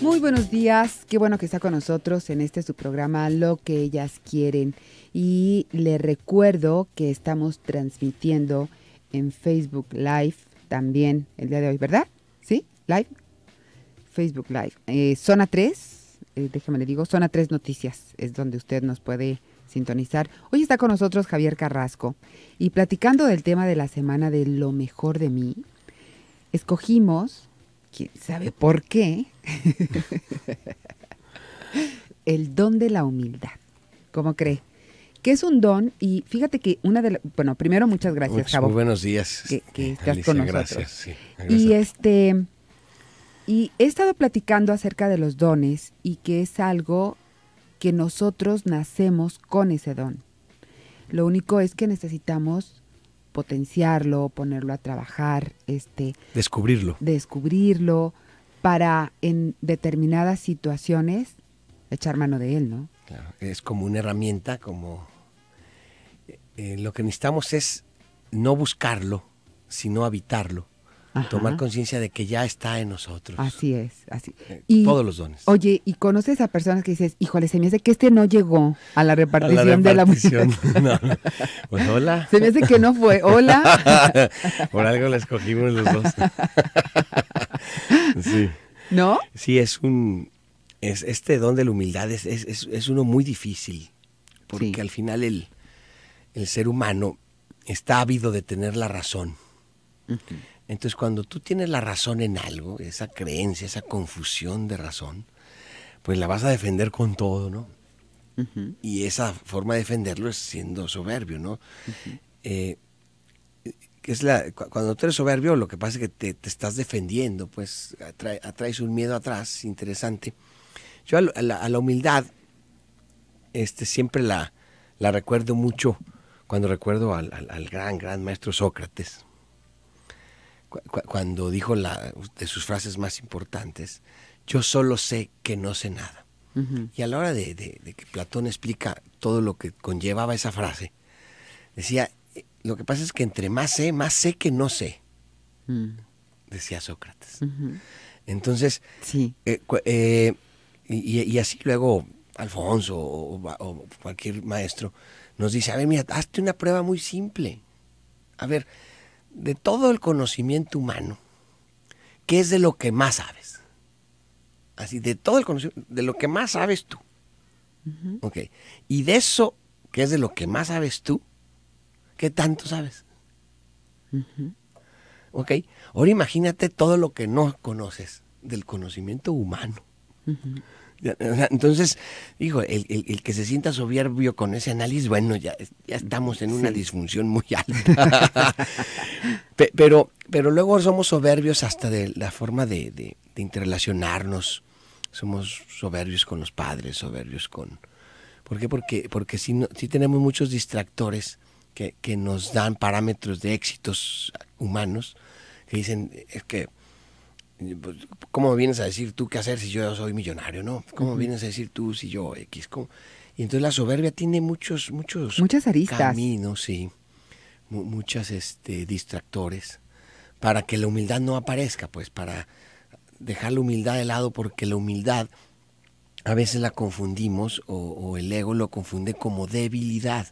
Muy buenos días, qué bueno que está con nosotros en este su programa Lo que ellas quieren. Y le recuerdo que estamos transmitiendo en Facebook Live también el día de hoy, ¿verdad? ¿Sí? Live. Facebook Live. Eh, zona 3, eh, déjame le digo, Zona 3 Noticias es donde usted nos puede sintonizar. Hoy está con nosotros Javier Carrasco y platicando del tema de la semana de lo mejor de mí, escogimos, quién sabe por qué, el don de la humildad. ¿Cómo cree? que es un don y fíjate que una de las... bueno primero muchas gracias buenos días que, con nosotros gracias, y este y he estado platicando acerca de los dones y que es algo que nosotros nacemos con ese don. Lo único es que necesitamos potenciarlo, ponerlo a trabajar, este descubrirlo. Descubrirlo para en determinadas situaciones echar mano de él, ¿no? es como una herramienta, como eh, lo que necesitamos es no buscarlo, sino habitarlo tomar conciencia de que ya está en nosotros. Así es, así. Eh, todos los dones. Oye, y conoces a personas que dices, híjole, se me hace que este no llegó a la repartición, de la repartición. de la no. Pues hola. Se me hace que no fue, hola. Por algo la escogimos los dos. sí. ¿No? Sí, es un, es, este don de la humildad es, uno muy difícil, porque al final el, ser humano está ávido de tener la razón. Entonces, cuando tú tienes la razón en algo, esa creencia, esa confusión de razón, pues la vas a defender con todo, ¿no? Y esa forma de defenderlo es siendo soberbio, ¿no? Eh, es cuando tú eres soberbio, lo que pasa es que te, estás defendiendo, pues atraes un miedo atrás, interesante. Yo a, la, humildad este, siempre la, recuerdo mucho cuando recuerdo al gran, gran maestro Sócrates cuando dijo la, de sus frases más importantes, yo solo sé que no sé nada. Y a la hora de, que Platón explica todo lo que conllevaba esa frase, decía, eh, lo que pasa es que entre más sé, más sé que no sé, mm. decía Sócrates. Entonces, sí. Eh, eh, y, así luego Alfonso o cualquier maestro nos dice, a ver, mira, hazte una prueba muy simple. A ver, de todo el conocimiento humano, ¿qué es de lo que más sabes? Así, de todo el conocimiento, de lo que más sabes tú. Ok. Y de eso, que es de lo que más sabes tú, ¿qué tanto sabes? Ok. Ahora imagínate todo lo que no conoces del conocimiento humano. Entonces, digo, el, el, que se sienta soberbio con ese análisis, bueno, ya, ya estamos en una disfunción muy alta. pero, pero luego somos soberbios hasta de la forma de, de, interrelacionarnos. Somos soberbios con los padres, soberbios con... ¿Por qué? Porque, porque si no, tenemos muchos distractores que, que nos dan parámetros de éxitos humanos que dicen, es que pues, ¿cómo vienes a decir tú qué hacer si yo soy millonario? ¿No? ¿Cómo vienes a decir tú si yo X? Y entonces la soberbia tiene muchos, muchos caminos, sí, muchas este, distractores para que la humildad no aparezca, pues, para dejar la humildad de lado, porque la humildad a veces la confundimos o el ego lo confunde como debilidad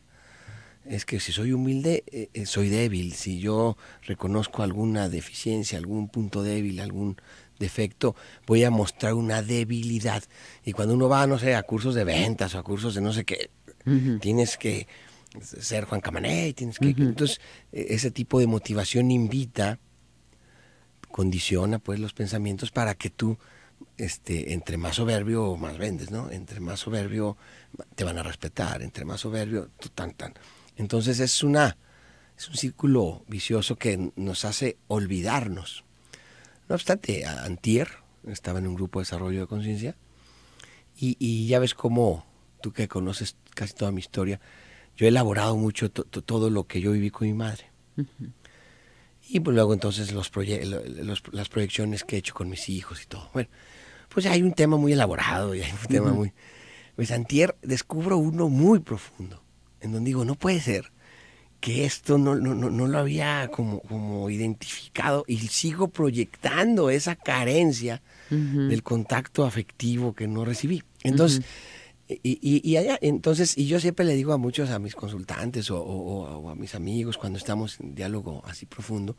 es que si soy humilde, eh, eh, soy débil. Si yo reconozco alguna deficiencia, algún punto débil, algún defecto, voy a mostrar una debilidad. Y cuando uno va, no sé, a cursos de ventas o a cursos de no sé qué, tienes que ser Juan Camané, tienes que... Entonces, e, ese tipo de motivación invita, condiciona pues los pensamientos para que tú, este, entre más soberbio, más vendes, ¿no? Entre más soberbio, te van a respetar, entre más soberbio, tú tan, tan. Entonces es una es un círculo vicioso que nos hace olvidarnos. No obstante, antier estaba en un grupo de desarrollo de conciencia y, ya ves cómo tú que conoces casi toda mi historia, yo he elaborado mucho todo lo que yo viví con mi madre. Y pues luego entonces los, las proyecciones que he hecho con mis hijos y todo. Bueno, pues hay un tema muy elaborado y hay un tema muy... Pues antier descubro uno muy profundo en donde digo, no puede ser que esto no, no, lo había como, como, identificado y sigo proyectando esa carencia del contacto afectivo que no recibí. Entonces, y, entonces, y yo siempre le digo a muchos, a mis consultantes o, a mis amigos cuando estamos en diálogo así profundo,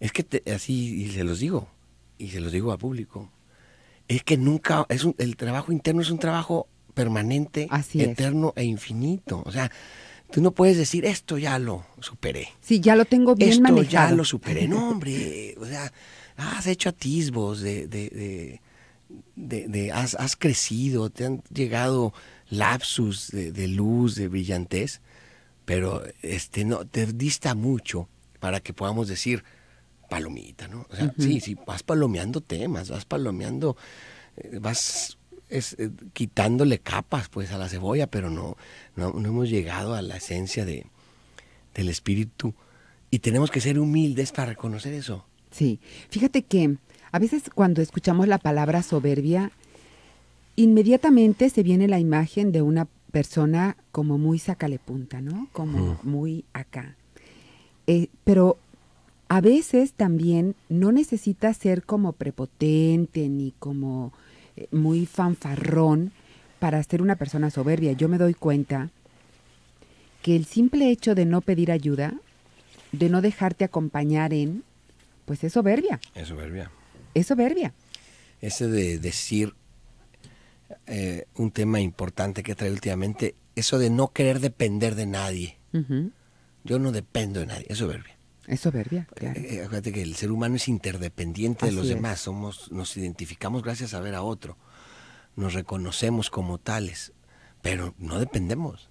es que así, y se los digo, y se los digo a público, es que nunca, es el trabajo interno es un trabajo permanente, eterno e infinito. O sea, tú no puedes decir, esto ya lo superé. Sí, ya lo tengo bien esto ya lo superé. No, hombre, o sea, has hecho atisbos de... de, de, has, crecido, te han llegado lapsus de, luz, de brillantez, pero este no te dista mucho para que podamos decir palomita, ¿no? O sea, sí, sí, vas palomeando temas, vas palomeando, eh, vas es eh, quitándole capas pues a la cebolla, pero no, no, hemos llegado a la esencia de, del espíritu y tenemos que ser humildes para reconocer eso. Sí, fíjate que a veces cuando escuchamos la palabra soberbia, inmediatamente se viene la imagen de una persona como muy sacalepunta, ¿no? Como muy acá. Eh, pero a veces también no necesita ser como prepotente ni como eh, muy fanfarrón para ser una persona soberbia. Yo me doy cuenta que el simple hecho de no pedir ayuda, de no dejarte acompañar en, pues es soberbia. Es soberbia. Es soberbia. Ese de decir eh, un tema importante que trae últimamente, eso de no querer depender de nadie. Yo no dependo de nadie, es soberbia. Es soberbia, claro. Eh, eh, acuérdate que el ser humano es interdependiente de los demás, somos, nos identificamos gracias a ver a otro, nos reconocemos como tales, pero no dependemos,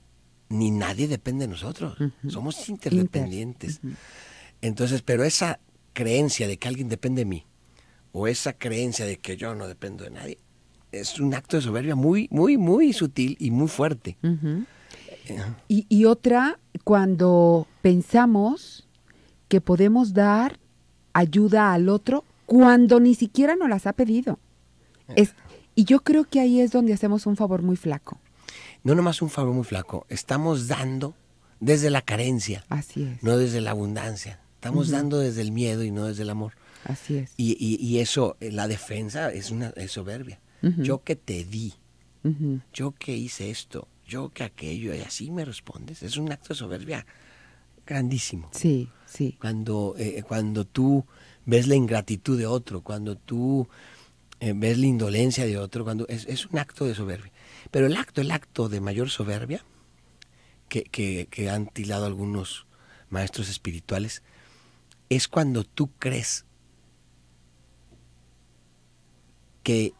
ni nadie depende de nosotros, somos interdependientes. Entonces, pero esa creencia de que alguien depende de mí, o esa creencia de que yo no dependo de nadie, es un acto de soberbia muy, muy, muy sutil y muy fuerte. Eh, y, y otra, cuando pensamos que podemos dar ayuda al otro cuando ni siquiera nos las ha pedido. Es, y yo creo que ahí es donde hacemos un favor muy flaco. No nomás un favor muy flaco, estamos dando desde la carencia. Así es. No desde la abundancia. Estamos dando desde el miedo y no desde el amor. Así es. Y, eso, eh, la defensa es una soberbia. Yo que te di, yo que hice esto, yo que aquello, y así me respondes. Es un acto de soberbia grandísimo. Sí. Cuando, eh, cuando tú ves la ingratitud de otro, cuando tú eh, ves la indolencia de otro, cuando es, un acto de soberbia. Pero el acto, el acto de mayor soberbia que, que, han tilado algunos maestros espirituales, es cuando tú crees que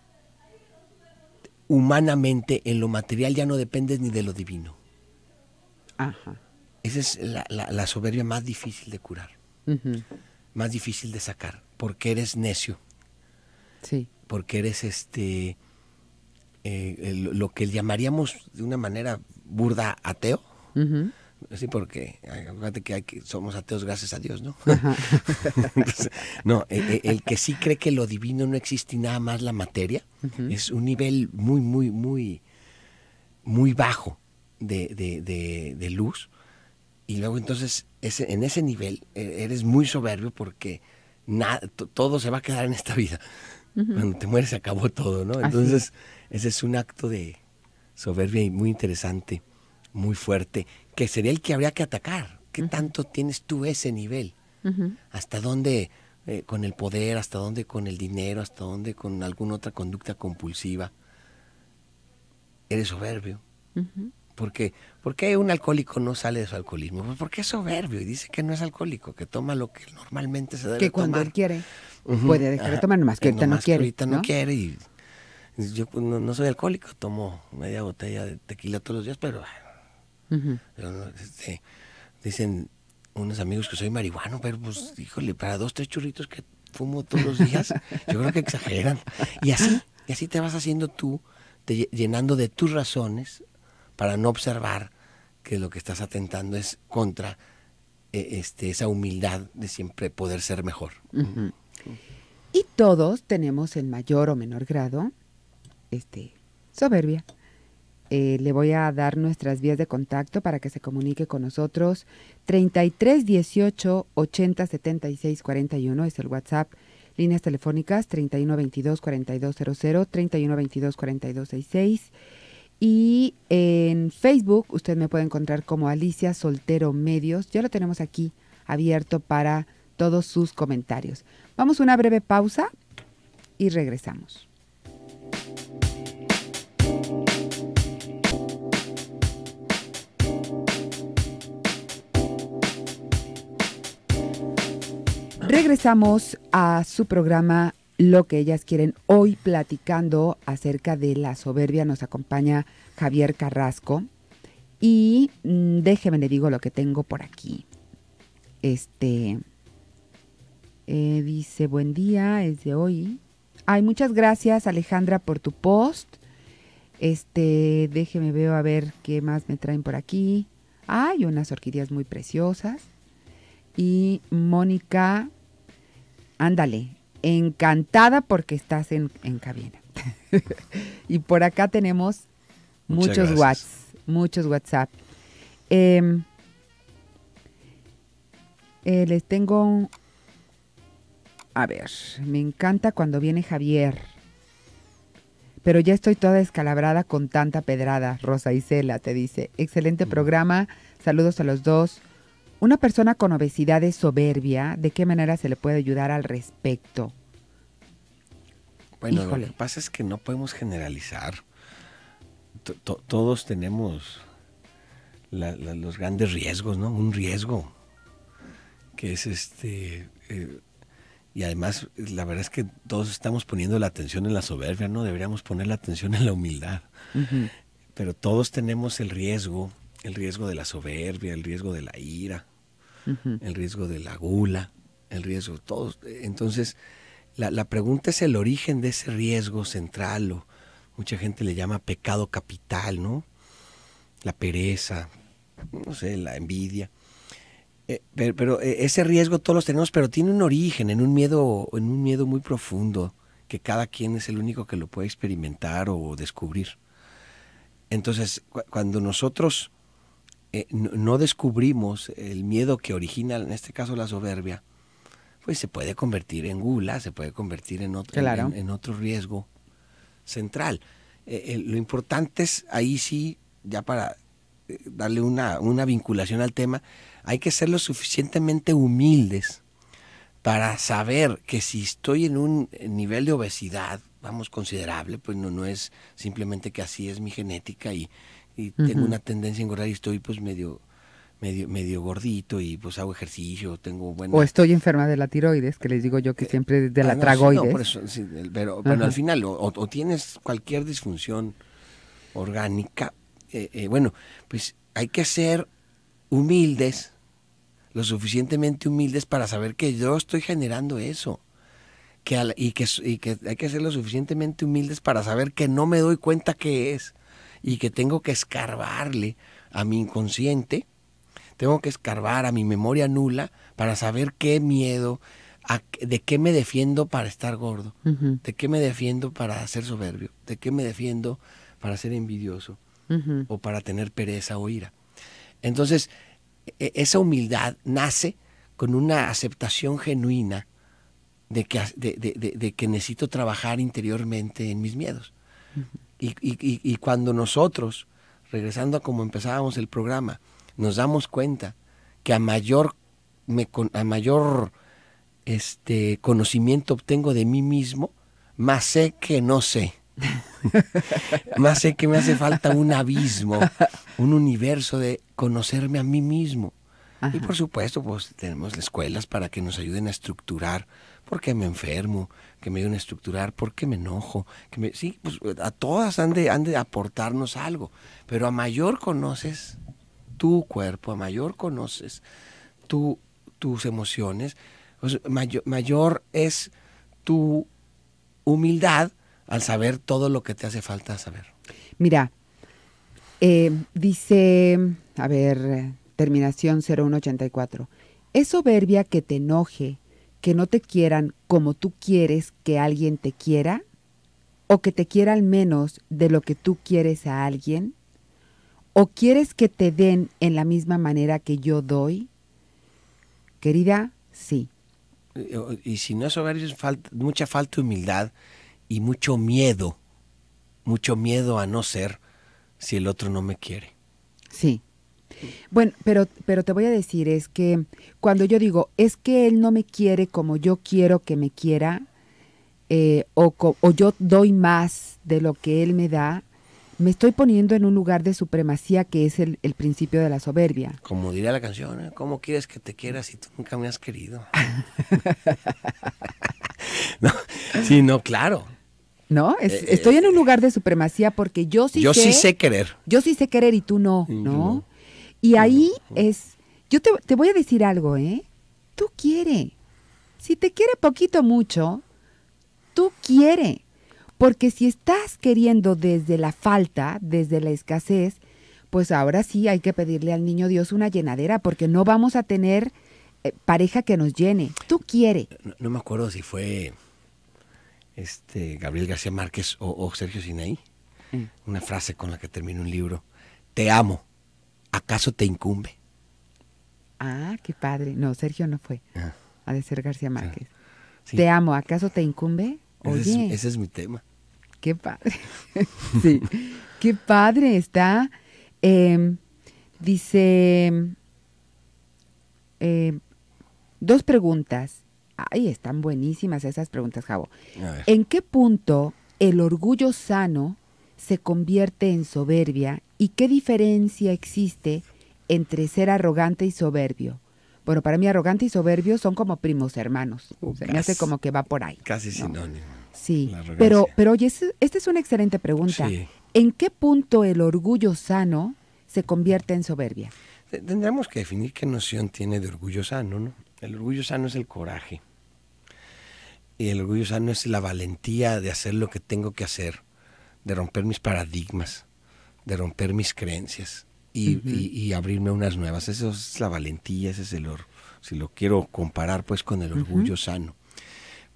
humanamente en lo material ya no dependes ni de lo divino. Ajá. Esa es la, soberbia más difícil de curar, más difícil de sacar, porque eres necio. Sí. Porque eres este, eh, lo que llamaríamos de una manera burda ateo. Sí, porque que, somos ateos gracias a Dios, ¿no? no, e, e, el, que sí cree que lo divino no existe y nada más la materia es un nivel muy, muy, muy, muy bajo de luz y luego entonces ese, en ese nivel eh, eres muy soberbio porque nada, todo se va a quedar en esta vida. Cuando te mueres se acabó todo, ¿no? Entonces ese es un acto de soberbia y muy interesante, muy fuerte, que sería el que habría que atacar. ¿Qué tanto tienes tú ese nivel? ¿Hasta dónde eh, con el poder? ¿Hasta dónde con el dinero? ¿Hasta dónde con alguna otra conducta compulsiva? Eres soberbio. Porque, ¿Por qué un alcohólico no sale de su alcoholismo? Pues porque es soberbio y dice que no es alcohólico, que toma lo que normalmente se debe tomar. Que cuando él quiere puede dejar de tomar, nomás que ahorita no quiere. ahorita ¿no? quiere y yo pues, no, soy alcohólico, tomo media botella de tequila todos los días, pero, este, dicen unos amigos que soy marihuano, pero pues, híjole, para dos, tres churritos que fumo todos los días, yo creo que exageran. Y así, y así te vas haciendo tú, llenando de tus razones para no observar que lo que estás atentando es contra e, este, esa humildad de siempre poder ser mejor. Y todos tenemos en mayor o menor grado este, soberbia. Eh, le voy a dar nuestras vías de contacto para que se comunique con nosotros. 33 18 80 76 41 es el WhatsApp. Líneas telefónicas 31 22 42 00, 31 22 42 66. Y en Facebook usted me puede encontrar como Alicia Soltero Medios. Ya lo tenemos aquí abierto para todos sus comentarios. Vamos a una breve pausa y regresamos. Regresamos a su programa lo que ellas quieren. Hoy platicando acerca de la soberbia nos acompaña Javier Carrasco y mm, déjeme le digo lo que tengo por aquí. Este eh, dice buen día, es de hoy. hay muchas gracias Alejandra por tu post. Este, déjeme veo a ver qué más me traen por aquí. Hay unas orquídeas muy preciosas. Y Mónica, ándale, encantada porque estás en, cabina. y por acá tenemos muchos WhatsApp, muchos em, eh, WhatsApp. les tengo... A ver, me encanta cuando viene Javier. Pero ya estoy toda descalabrada con tanta pedrada, Rosa Isela te dice. Excelente mm. programa, saludos a los dos. Una persona con obesidad es soberbia, ¿de qué manera se le puede ayudar al respecto? Bueno, lo que pasa es que no podemos generalizar. Todos tenemos los grandes riesgos, ¿no? Un riesgo que es este... Eh, y además, la verdad es que todos estamos poniendo la atención en la soberbia, ¿no? Deberíamos poner la atención en la humildad. Pero todos tenemos el riesgo, el riesgo de la soberbia, el riesgo de la ira, el riesgo de la gula, el riesgo, de todos. Entonces, la, pregunta es el origen de ese riesgo central, o mucha gente le llama pecado capital, ¿no? La pereza, no sé, la envidia. Eh, pero, eh, ese riesgo todos los tenemos, pero tiene un origen, en un miedo, en un miedo muy profundo, que cada quien es el único que lo puede experimentar o descubrir. Entonces, cuando nosotros eh, no, descubrimos el miedo que origina, en este caso la soberbia, pues se puede convertir en gula, se puede convertir en otro, en, otro riesgo central. Eh, eh, lo importante es, ahí sí, ya para darle una, una vinculación al tema, hay que ser lo suficientemente humildes para saber que si estoy en un nivel de obesidad, vamos, considerable, pues no, no es simplemente que así es mi genética y, y tengo una tendencia a engordar y estoy pues medio, medio, medio gordito y pues hago ejercicio, tengo buena... O estoy enferma de la tiroides, que les digo yo que eh, siempre de la ah, trago pero, bueno, al final, o, tienes cualquier disfunción orgánica, eh, eh, bueno, pues hay que ser humildes, lo suficientemente humildes para saber que yo estoy generando eso. Que y, que, y que hay que ser lo suficientemente humildes para saber que no me doy cuenta que es y que tengo que escarbarle a mi inconsciente, tengo que escarbar a mi memoria nula para saber qué miedo, de qué me defiendo para estar gordo, de qué me defiendo para ser soberbio, de qué me defiendo para ser envidioso o para tener pereza o ira. Entonces, e, esa humildad nace con una aceptación genuina de que, de, que necesito trabajar interiormente en mis miedos. Y, y, y cuando nosotros, regresando a como empezábamos el programa, nos damos cuenta que a mayor, me, a mayor este, conocimiento obtengo de mí mismo, más sé que no sé. más sé que me hace falta un abismo, un universo de conocerme a mí mismo. Y por supuesto, pues tenemos escuelas para que nos ayuden a estructurar porque me enfermo, que me ayuden a estructurar, por qué me enojo. Que sí, pues a todas han de, han de aportarnos algo, pero a mayor conoces tu cuerpo, a mayor conoces tus emociones, mayor, es tu humildad al saber todo lo que te hace falta saber. Mira, eh, dice, a ver, terminación 0184, es soberbia que te enoje que no te quieran como tú quieres que alguien te quiera, o que te quiera al menos de lo que tú quieres a alguien, o quieres que te den en la misma manera que yo doy, querida, sí. Y, si no eso falta, mucha falta de humildad y mucho miedo, mucho miedo a no ser si el otro no me quiere. Sí. Bueno, pero, pero te voy a decir, es que cuando yo digo, es que él no me quiere como yo quiero que me quiera, eh, o, o yo doy más de lo que él me da, me estoy poniendo en un lugar de supremacía que es el, principio de la soberbia. Como diría la canción, ¿eh? ¿cómo quieres que te quieras si tú nunca me has querido? sí, no, claro. No, eh, estoy en un lugar de supremacía porque yo sí yo sé. Yo sí sé querer. Yo sí sé querer y tú no, ¿no? Y ahí es, yo te, voy a decir algo, ¿eh? Tú quiere. Si te quiere poquito mucho, tú quiere. Porque si estás queriendo desde la falta, desde la escasez, pues ahora sí hay que pedirle al niño Dios una llenadera, porque no vamos a tener eh, pareja que nos llene. Tú quiere. Eh, no, me acuerdo si fue este Gabriel García Márquez o, Sergio Sinaí. Mm. Una frase con la que termino un libro. Te amo. ¿acaso te incumbe? Ah, qué padre. No, Sergio no fue. Ah. Ha de ser García Márquez. Te amo, ¿acaso te incumbe? Oye. Ese es, mi tema. Qué padre. sí. Qué padre está. Em, dice. Em, dos preguntas. Ay, están buenísimas esas preguntas, Javo. ¿En qué punto el orgullo sano se convierte en soberbia ¿Y qué diferencia existe entre ser arrogante y soberbio? Bueno, para mí arrogante y soberbio son como primos hermanos. Uh, se me hace como que va por ahí. Casi sinónimo. Sí, pero, pero oye, esta es una excelente pregunta. Sí. ¿En qué punto el orgullo sano se convierte en soberbia? Tendremos que definir qué noción tiene de orgullo sano, ¿no? El orgullo sano es el coraje. Y el orgullo sano es la valentía de hacer lo que tengo que hacer, de romper mis paradigmas, de romper mis creencias y, abrirme unas nuevas. Eso es la valentía, ese es el or si lo quiero comparar pues con el orgullo sano.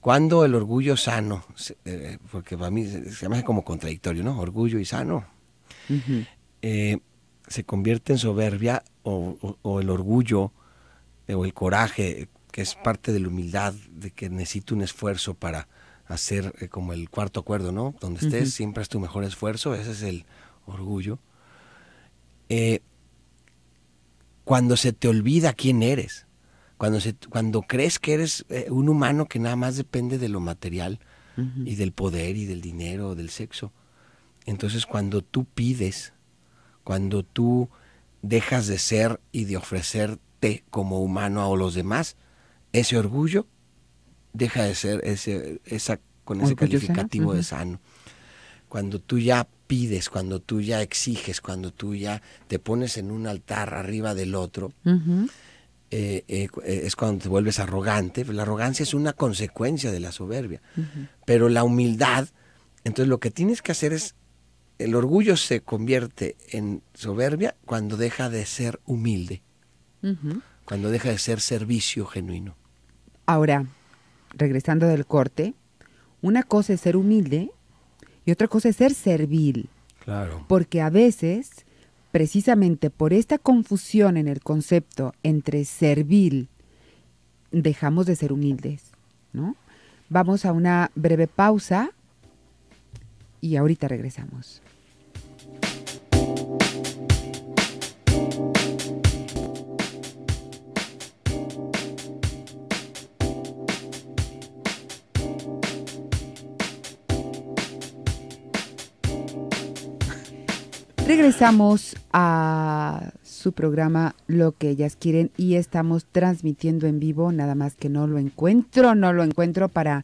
Cuando el orgullo sano, eh, porque para mí se, llama me como contradictorio, ¿no? Orgullo y sano, eh, se convierte en soberbia o, el orgullo eh, o el coraje, que es parte de la humildad, de que necesito un esfuerzo para hacer como el cuarto acuerdo, ¿no? Donde estés, siempre es tu mejor esfuerzo, ese es el, orgullo, eh, cuando se te olvida quién eres, cuando, se, cuando crees que eres eh, un humano que nada más depende de lo material y del poder y del dinero, del sexo. Entonces cuando tú pides, cuando tú dejas de ser y de ofrecerte como humano a los demás, ese orgullo deja de ser ese, esa, con ese calificativo de sano. Cuando tú ya pides, cuando tú ya exiges, cuando tú ya te pones en un altar arriba del otro, eh, eh, es cuando te vuelves arrogante. La arrogancia es una consecuencia de la soberbia. Pero la humildad, entonces lo que tienes que hacer es, el orgullo se convierte en soberbia cuando deja de ser humilde, cuando deja de ser servicio genuino. Ahora, regresando del corte, una cosa es ser humilde y otra cosa es ser servil. Claro. Porque a veces, precisamente por esta confusión en el concepto entre servil, dejamos de ser humildes, ¿no? Vamos a una breve pausa y ahorita regresamos. Regresamos a su programa Lo que ellas quieren y estamos transmitiendo en vivo, nada más que no lo encuentro, no lo encuentro para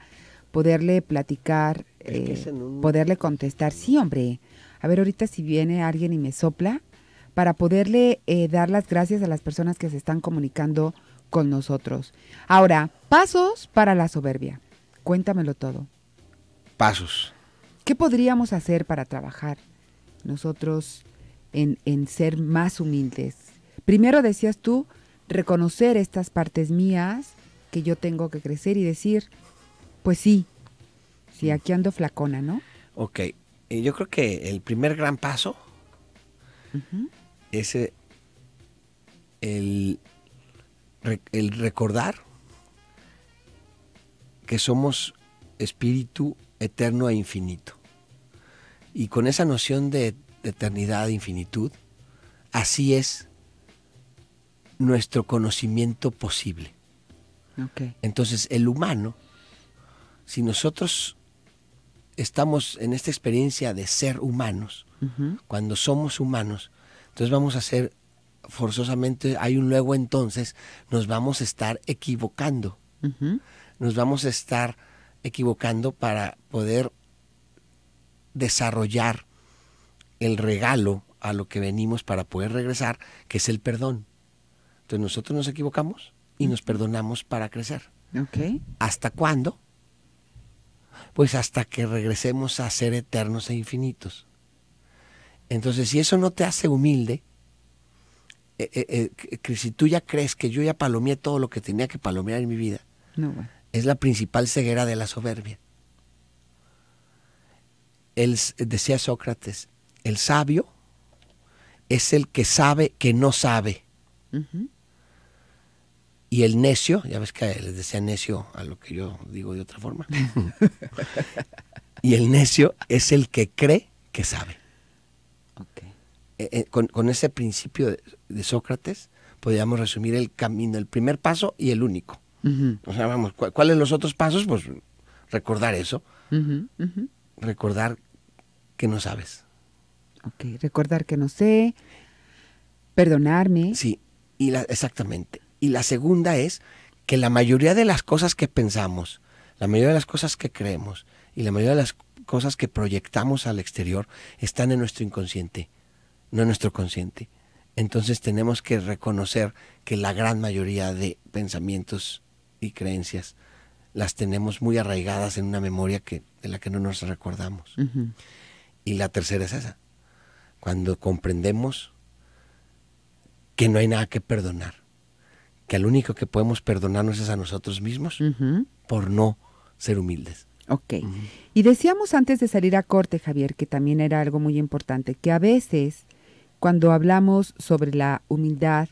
poderle platicar, eh, poderle contestar. Sí, hombre. A ver, ahorita si viene alguien y me sopla, para poderle eh, dar las gracias a las personas que se están comunicando con nosotros. Ahora, pasos para la soberbia. Cuéntamelo todo. Pasos. ¿Qué podríamos hacer para trabajar nosotros en, ser más humildes. Primero decías tú, reconocer estas partes mías que yo tengo que crecer y decir, pues sí, sí, mm. aquí ando flacona, ¿no? Ok, eh, yo creo que el primer gran paso es eh, el, el recordar que somos espíritu eterno e infinito. Y con esa noción de, eternidad, de infinitud, así es nuestro conocimiento posible. Entonces, el humano, si nosotros estamos en esta experiencia de ser humanos, cuando somos humanos, entonces vamos a ser forzosamente, hay un luego entonces, nos vamos a estar equivocando. Nos vamos a estar equivocando para poder desarrollar el regalo a lo que venimos para poder regresar, que es el perdón. Entonces nosotros nos equivocamos y nos perdonamos para crecer. ¿Hasta cuándo? Pues hasta que regresemos a ser eternos e infinitos. Entonces, si eso no te hace humilde, eh, eh, eh, si tú ya crees que yo ya palomeé todo lo que tenía que palomear en mi vida, es la principal ceguera de la soberbia él, decía Sócrates, el sabio es el que sabe que no sabe. Y el necio, ya ves que les decía necio a lo que yo digo de otra forma. y el necio es el que cree que sabe. Eh, eh, con, ese principio de, Sócrates podríamos resumir el camino, el primer paso y el único. O sea, vamos, ¿cuáles son los otros pasos? Pues recordar eso recordar que no sabes. Ok, recordar que no sé, perdonarme. Sí, y exactamente. Y la segunda es que la mayoría de las cosas que pensamos, la mayoría de las cosas que creemos y la mayoría de las cosas que proyectamos al exterior están en nuestro inconsciente, no en nuestro consciente. Entonces tenemos que reconocer que la gran mayoría de pensamientos y creencias las tenemos muy arraigadas en una memoria que, de la que no nos recordamos. Y la tercera es esa, cuando comprendemos que no hay nada que perdonar, que al único que podemos perdonarnos es a nosotros mismos por no ser humildes. Ok. Y decíamos antes de salir a corte, Javier, que también era algo muy importante, que a veces cuando hablamos sobre la humildad,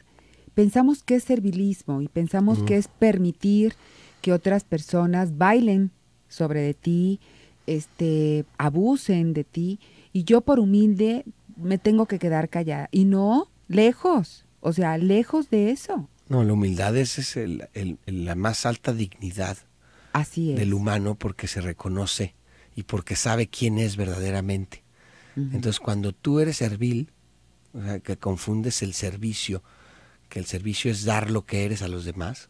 pensamos que es servilismo y pensamos que es permitir que otras personas bailen sobre de ti, este, abusen de ti, y yo por humilde me tengo que quedar callada. Y no, lejos, o sea, lejos de eso. No, la humildad es, el, la más alta dignidad del humano porque se reconoce y porque sabe quién es verdaderamente. Entonces, cuando tú eres servil, que confundes el servicio, que el servicio es dar lo que eres a los demás,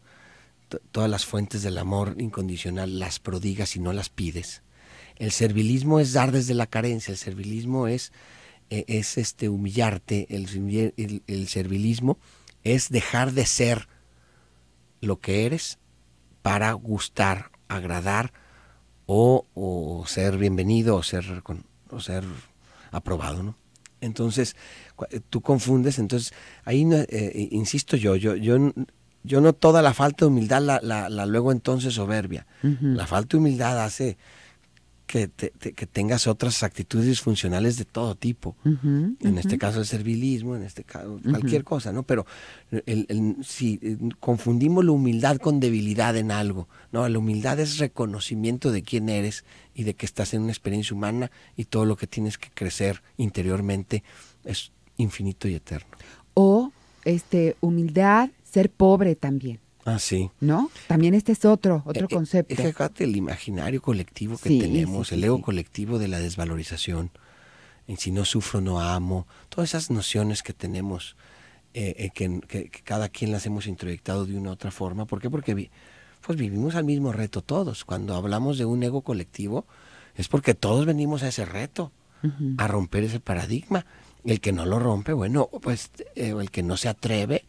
todas las fuentes del amor incondicional las prodigas y no las pides. El servilismo es dar desde la carencia, el servilismo es, e, es este, humillarte, el, el, servilismo es dejar de ser lo que eres para gustar, agradar o, ser bienvenido o ser, ser aprobado, ¿no? Entonces, tú confundes, entonces, ahí, eh, eh, insisto yo, yo, yo yo no toda la falta de humildad la, luego entonces soberbia. La falta de humildad hace que, tengas otras actitudes funcionales de todo tipo. en este caso el servilismo, en este caso cualquier cosa, ¿no? Pero si eh, confundimos la humildad con debilidad en algo, ¿no? La humildad es reconocimiento de quién eres y de que estás en una experiencia humana y todo lo que tienes que crecer interiormente es infinito y eterno. O este, humildad ser pobre también. Ah, sí. ¿No? También este es otro, otro eh, eh, concepto. Es el imaginario colectivo que tenemos, el ego colectivo de la desvalorización, en si no sufro, no amo, todas esas nociones que tenemos, eh, que, cada quien las hemos introyectado de una u otra forma. ¿Por qué? Porque pues vivimos al mismo reto todos. Cuando hablamos de un ego colectivo, es porque todos venimos a ese reto, a romper ese paradigma. El que no lo rompe, bueno, pues el que no se atreve,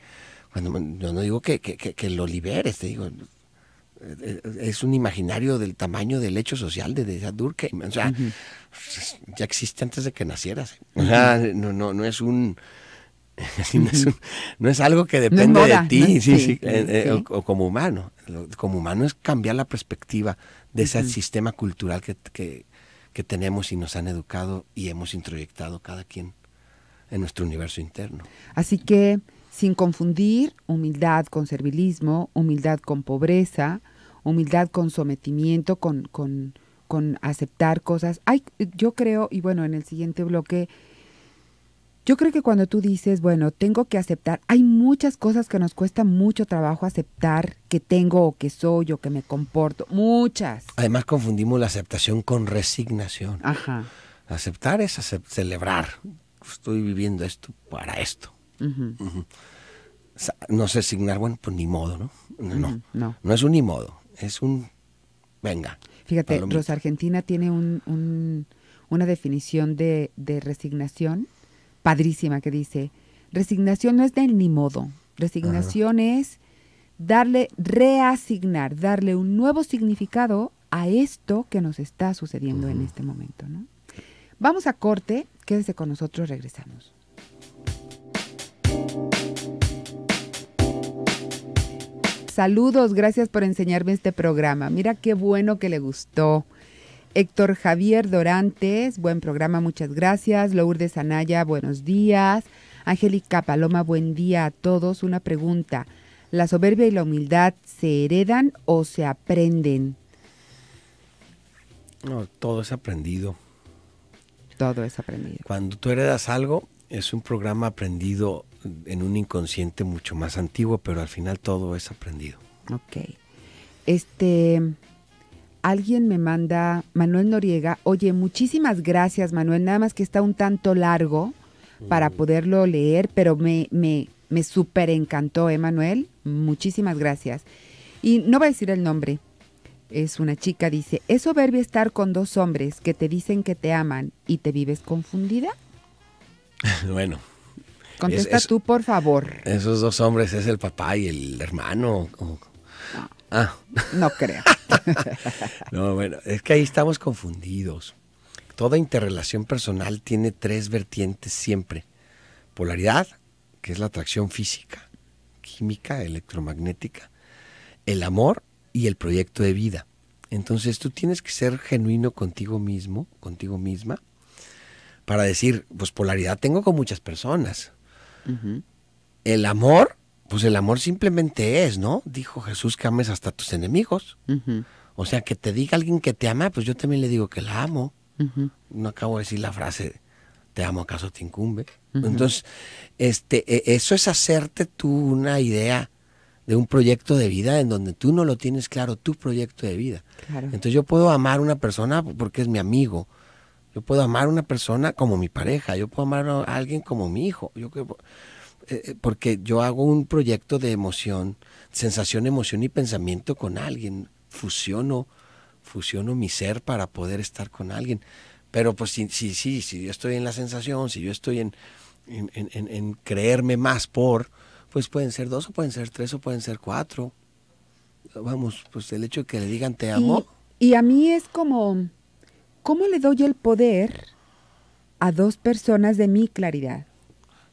cuando, yo no digo que, lo liberes, te digo, eh, es un imaginario del tamaño del hecho social de Durkheim. O sea, pues, ya existe antes de que nacieras. O sea, no, no, no es un. No es, algo que depende de ti, o, como humano. Como humano es cambiar la perspectiva de ese sistema cultural que tenemos y nos han educado y hemos introyectado cada quien en nuestro universo interno. Así que sin confundir humildad con servilismo, humildad con pobreza, humildad con sometimiento, con, aceptar cosas. Hay, yo creo, y bueno, en el siguiente bloque, yo creo que cuando tú dices, bueno, tengo que aceptar, hay muchas cosas que nos cuesta mucho trabajo aceptar que tengo o que soy o que me comporto, muchas. Además confundimos la aceptación con resignación. Ajá. Aceptar es celebrar. Estoy viviendo esto para esto no sé signar, bueno, pues ni modo, ¿no? No, no. no es un ni modo, es un venga. Fíjate, Rosa Argentina tiene una definición de, resignación padrísima que dice, resignación no es del ni modo, resignación es darle, reasignar, darle un nuevo significado a esto que nos está sucediendo en este momento, ¿no? Vamos a corte, quédese con nosotros, regresamos. Saludos, gracias por enseñarme este programa. Mira qué bueno que le gustó. Héctor Javier Dorantes, buen programa, muchas gracias. Lourdes Anaya, buenos días. Angélica Paloma, buen día a todos. Una pregunta, ¿la soberbia y la humildad se heredan o se aprenden? No, todo es aprendido. Todo es aprendido. Cuando tú heredas algo, es un programa aprendido en un inconsciente mucho más antiguo, pero al final todo es aprendido. Ok. Este, alguien me manda, Manuel Noriega, oye, muchísimas gracias Manuel, nada más que está un tanto largo para mm. poderlo leer, pero me, me, me súper encantó, ¿eh, Manuel? Muchísimas gracias. Y no va a decir el nombre, es una chica, dice, ¿es soberbia estar con dos hombres que te dicen que te aman y te vives confundida? bueno. Contesta tú, por favor. Esos dos hombres es el papá y el hermano. no, ah. no creo. no, bueno, es que ahí estamos confundidos. Toda interrelación personal tiene tres vertientes siempre. Polaridad, que es la atracción física, química, electromagnética, el amor y el proyecto de vida. Entonces tú tienes que ser genuino contigo mismo, contigo misma, para decir, pues polaridad tengo con muchas personas. El amor, pues el amor simplemente es, ¿no? Dijo Jesús que ames hasta tus enemigos. O sea, que te diga alguien que te ama, pues yo también le digo que la amo. No acabo de decir la frase, te amo acaso te incumbe. Entonces, este, e, eso es hacerte tú una idea de un proyecto de vida en donde tú no lo tienes claro, tu proyecto de vida. Entonces yo puedo amar a una persona porque es mi amigo, yo puedo amar a una persona como mi pareja, yo puedo amar a alguien como mi hijo. Yo, eh, eh, porque yo hago un proyecto de emoción, sensación, emoción y pensamiento con alguien. Fusiono, fusiono mi ser para poder estar con alguien. Pero pues sí, sí, sí, si yo estoy en la sensación, si yo estoy en, en, creerme más por, pues pueden ser dos o pueden ser tres o pueden ser cuatro. Vamos, pues el hecho de que le digan te amo. y a mí es como ¿Cómo le doy el poder a dos personas de mi claridad?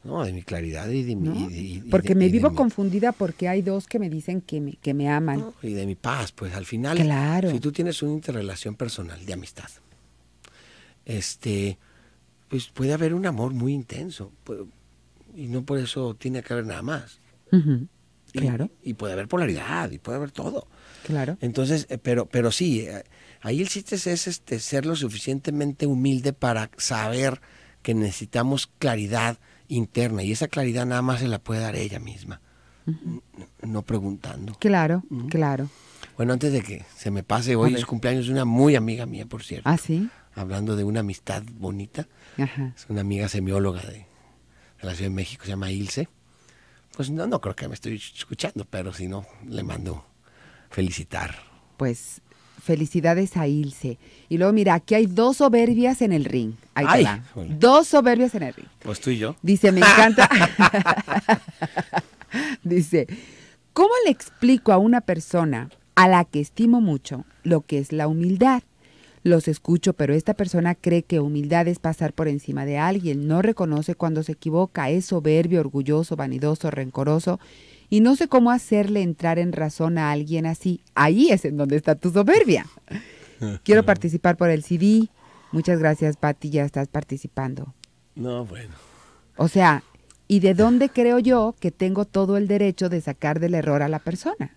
No, de mi claridad y de mi... porque me vivo confundida porque hay dos que me dicen que me, que me aman. y de mi paz, pues al final... Claro. Si tú tienes una interrelación personal de amistad, este, pues puede haber un amor muy intenso. Y no por eso tiene que haber nada más. Claro. Y, puede haber polaridad, y puede haber todo. Claro. Entonces, eh, pero, pero sí, eh, Ahí el chiste es este, ser lo suficientemente humilde para saber que necesitamos claridad interna y esa claridad nada más se la puede dar ella misma, no preguntando. Claro, claro. Bueno, antes de que se me pase, hoy es cumpleaños de una muy amiga mía, por cierto. Ah, sí. Hablando de una amistad bonita. Ajá. Es una amiga semióloga de, de, la Ciudad de México, se llama Ilse. Pues no, no creo que me estoy escuchando, pero si no, le mando felicitar. Pues felicidades a Ilse. Y luego, mira, aquí hay dos soberbias en el ring. Ahí Dos soberbias en el ring. Pues tú y yo. Dice, me encanta. Dice, ¿cómo le explico a una persona a la que estimo mucho lo que es la humildad? Los escucho, pero esta persona cree que humildad es pasar por encima de alguien, no reconoce cuando se equivoca, es soberbio, orgulloso, vanidoso, rencoroso y no sé cómo hacerle entrar en razón a alguien así. Ahí es en donde está tu soberbia. Quiero participar por el CD. Muchas gracias, Pati, ya estás participando. No, bueno. O sea, ¿y de dónde creo yo que tengo todo el derecho de sacar del error a la persona?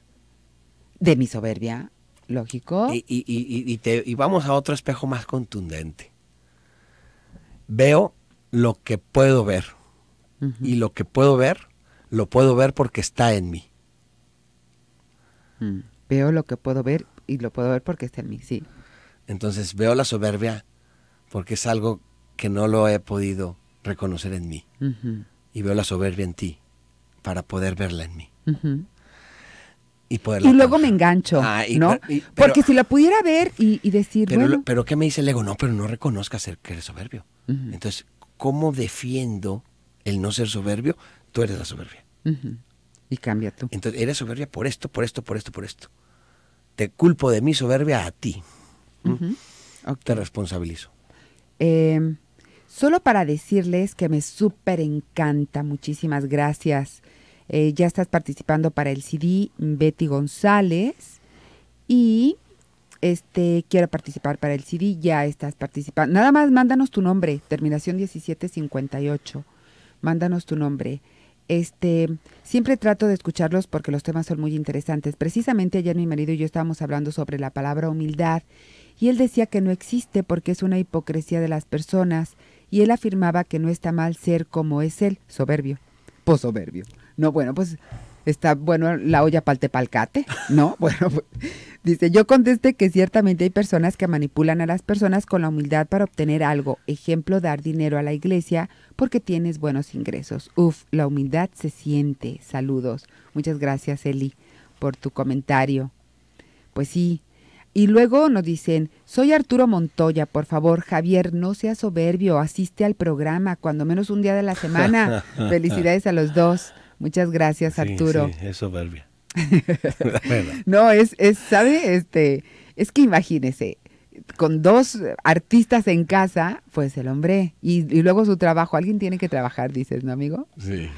De mi soberbia, lógico. Y, y, y, y vamos a otro espejo más contundente. Veo lo que puedo ver. Y lo que puedo ver lo puedo ver porque está en mí. Mm. Veo lo que puedo ver y lo puedo ver porque está en mí, sí. Entonces veo la soberbia porque es algo que no lo he podido reconocer en mí. Y veo la soberbia en ti para poder verla en mí. Y, luego me engancho, ah, ¿no? porque si la pudiera ver y, decir, pero, bueno... Pero ¿qué me dice el ego? No, pero no reconozcas que eres soberbio. Entonces, ¿cómo defiendo el no ser soberbio? Tú eres la soberbia. Y cambia tú. Entonces, eres soberbia por esto, por esto, por esto, por esto. Te culpo de mi soberbia a ti. Te responsabilizo. Em, solo para decirles que me súper encanta, muchísimas gracias. Eh, ya estás participando para el CD Betty González y este quiero participar para el CD, ya estás participando. Nada más mándanos tu nombre, terminación 1758. Mándanos tu nombre este, siempre trato de escucharlos porque los temas son muy interesantes. Precisamente ayer mi marido y yo estábamos hablando sobre la palabra humildad y él decía que no existe porque es una hipocresía de las personas y él afirmaba que no está mal ser como es él, soberbio. Pues soberbio. No, bueno, pues está bueno la olla paltepalcate, ¿no? Bueno, pues, dice, yo contesté que ciertamente hay personas que manipulan a las personas con la humildad para obtener algo, ejemplo, dar dinero a la iglesia porque tienes buenos ingresos. Uf, la humildad se siente. Saludos. Muchas gracias, Eli, por tu comentario. Pues sí. Y luego nos dicen, soy Arturo Montoya, por favor, Javier, no sea soberbio, asiste al programa, cuando menos un día de la semana. Felicidades a los dos. Muchas gracias, Arturo. Sí, es soberbia. no, es, es, ¿sabe? Este, es que imagínese, con dos artistas en casa, pues el hombre, y, luego su trabajo, alguien tiene que trabajar, dices, ¿no, amigo? Sí.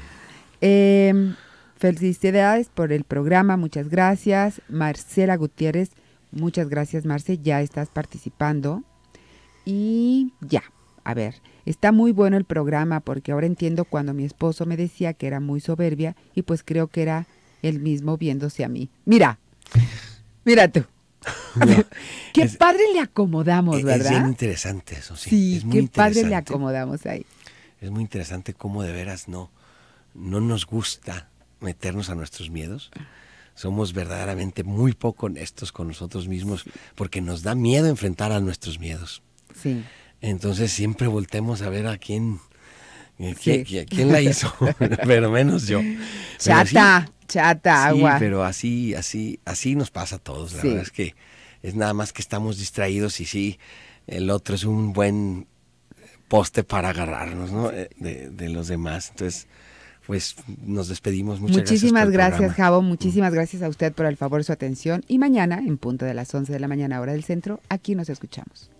Em, felicidades por el programa, muchas gracias. Marcela Gutiérrez, muchas gracias, Marce, ya estás participando. Y ya, a ver, está muy bueno el programa porque ahora entiendo cuando mi esposo me decía que era muy soberbia y pues creo que era él mismo viéndose a mí. Mira, mira tú. qué padre le acomodamos, e-, ¿verdad? Es bien interesante eso, sí. qué padre le acomodamos ahí. Es muy interesante cómo de veras no, no nos gusta meternos a nuestros miedos. Somos verdaderamente muy poco honestos con nosotros mismos porque nos da miedo enfrentar a nuestros miedos. Sí. Entonces siempre voltemos a ver a quién, eh, la hizo, pero menos yo. chata, chata, agua. Sí, pero así, así, así nos pasa a todos. La verdad es que es nada más que estamos distraídos y sí, el otro es un buen poste para agarrarnos, ¿no? Eh, de, los demás. Entonces pues nos despedimos. muchísimas gracias, Javo. Muchísimas gracias a usted por el favor su atención. Y mañana, en punto de las 11 de la mañana, hora del centro, aquí nos escuchamos.